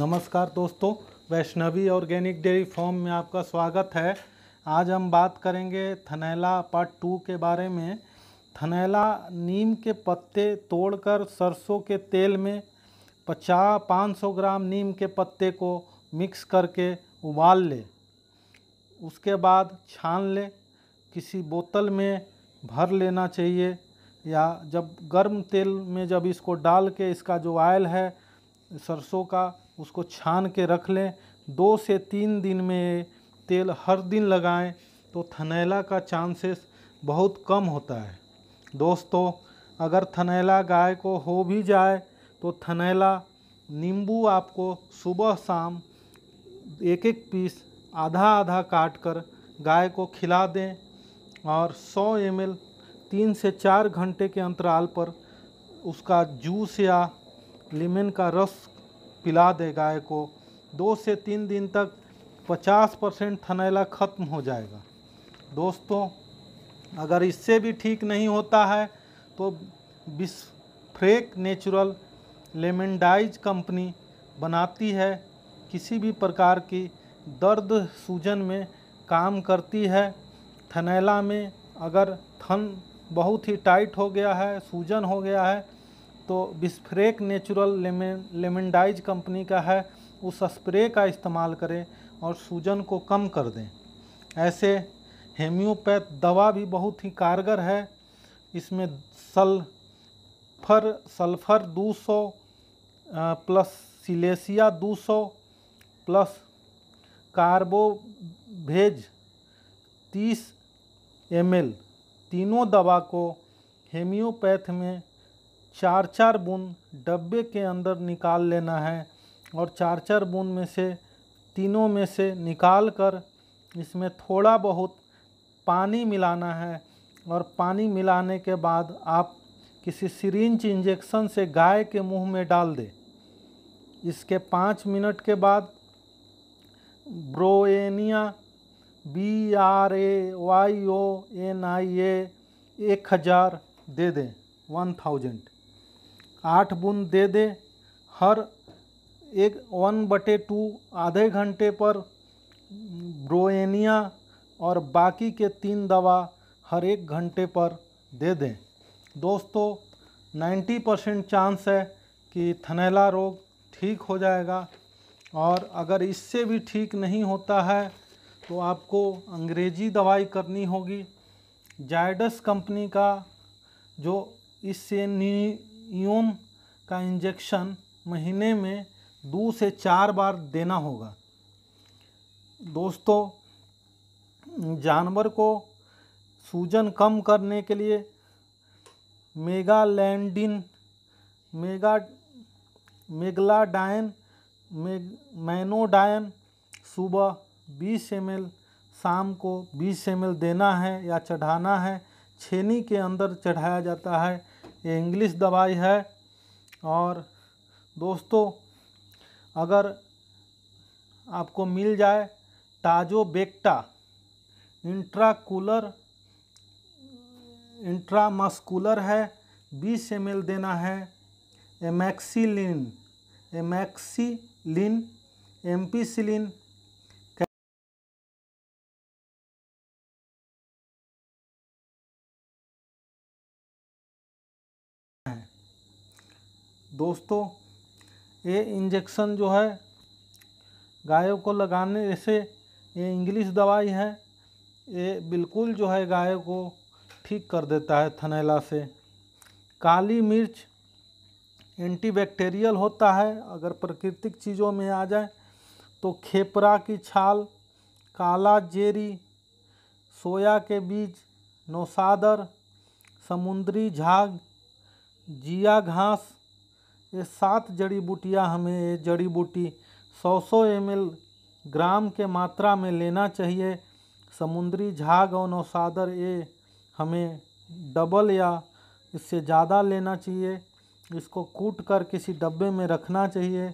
नमस्कार दोस्तों Vaishnavi organic dairy farm में आपका स्वागत है आज हम बात करेंगे थनैला पार्ट टू के बारे में थनैला नीम के पत्ते तोड़कर सरसों के तेल में पचास पाँच सौ ग्राम नीम के पत्ते को मिक्स करके उबाल ले उसके बाद छान ले किसी बोतल में भर लेना चाहिए या जब गर्म तेल में जब इसको डाल के इसका जो ऑयल है सरसों का उसको छान के रख लें दो से तीन दिन में तेल हर दिन लगाएं तो थनैला का चांसेस बहुत कम होता है दोस्तों अगर थनैला गाय को हो भी जाए तो थनैला नींबू आपको सुबह शाम एक एक पीस आधा आधा काट कर गाय को खिला दें और 100 एम एल तीन से चार घंटे के अंतराल पर उसका जूस या लेमन का रस पिला दे गाय को दो से तीन दिन तक 50 परसेंट थनैला ख़त्म हो जाएगा दोस्तों अगर इससे भी ठीक नहीं होता है तो बिस फ्रेक नेचुरल लेमेंडाइज कंपनी बनाती है किसी भी प्रकार की दर्द सूजन में काम करती है थनैला में अगर थन बहुत ही टाइट हो गया है सूजन हो गया है तो बिस्फ्रेक नेचुरल लेमन लेमनडाइज कंपनी का है उस स्प्रे का इस्तेमाल करें और सूजन को कम कर दें ऐसे हेम्योपैथ दवा भी बहुत ही कारगर है इसमें sulphur sulphur 200 plus silicea 200 plus carbo veg 30 M तीनों दवा को हेम्योपैथ में चार चार बूंद डब्बे के अंदर निकाल लेना है और चार चार बूंद में से तीनों में से निकाल कर इसमें थोड़ा बहुत पानी मिलाना है और पानी मिलाने के बाद आप किसी सिरिंज इंजेक्शन से गाय के मुंह में डाल दें इसके पाँच मिनट के बाद bryonia B R Y O N I A ए एक हज़ार दे दें वन थाउजेंड आठ बूंद दे दे हर एक वन बटे टू आधे घंटे पर ब्रोएनिया और बाकी के तीन दवा हर एक घंटे पर दे दें दोस्तों 90 परसेंट चांस है कि थनेला रोग ठीक हो जाएगा और अगर इससे भी ठीक नहीं होता है तो आपको अंग्रेजी दवाई करनी होगी जायडस कंपनी का जो इससे नी यूम का इंजेक्शन महीने में दो से चार बार देना होगा दोस्तों जानवर को सूजन कम करने के लिए मेगालैंडिन मेगा मेगलाडायन मेग मैनोडायन सुबह 20 एम शाम को 20 एम देना है या चढ़ाना है छेनी के अंदर चढ़ाया जाता है ये इंग्लिश दवाई है और दोस्तों अगर आपको मिल जाए बेक्टा इंट्राकुलर इंट्रामस्कुलर है बीस एम देना है एमैक्सिलिन एमैक्सिलिन एम्पीसिलिन दोस्तों ये इंजेक्शन जो है गायों को लगाने से ये इंग्लिश दवाई है ये बिल्कुल जो है गायों को ठीक कर देता है थनैला से काली मिर्च एंटीबैक्टीरियल होता है अगर प्राकृतिक चीज़ों में आ जाए तो खेपरा की छाल काला जेरी सोया के बीज नौसादर समुद्री झाग जिया घास ये सात जड़ी बूटियाँ हमें ये जड़ी बूटी 100 सौ एम ग्राम के मात्रा में लेना चाहिए समुद्री झाग और नौसादर ये हमें डबल या इससे ज़्यादा लेना चाहिए इसको कूट कर किसी डब्बे में रखना चाहिए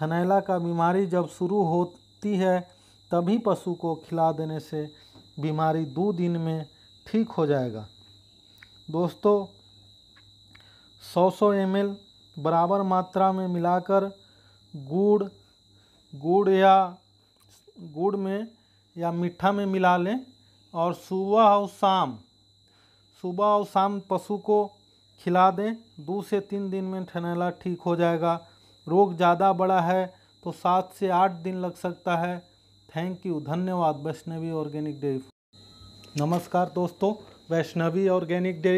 थनैला का बीमारी जब शुरू होती है तभी पशु को खिला देने से बीमारी दो दिन में ठीक हो जाएगा दोस्तों 100 सौ एम बराबर मात्रा में मिलाकर गुड़ गुड़ या गुड़ में या मीठा में मिला लें और सुबह और शाम सुबह और शाम पशु को खिला दें दो से तीन दिन में ठनैला ठीक हो जाएगा रोग ज़्यादा बड़ा है तो सात से आठ दिन लग सकता है थैंक यू धन्यवाद वैष्णवी ऑर्गेनिक डेयरी नमस्कार दोस्तों वैष्णवी ऑर्गेनिक डेयरी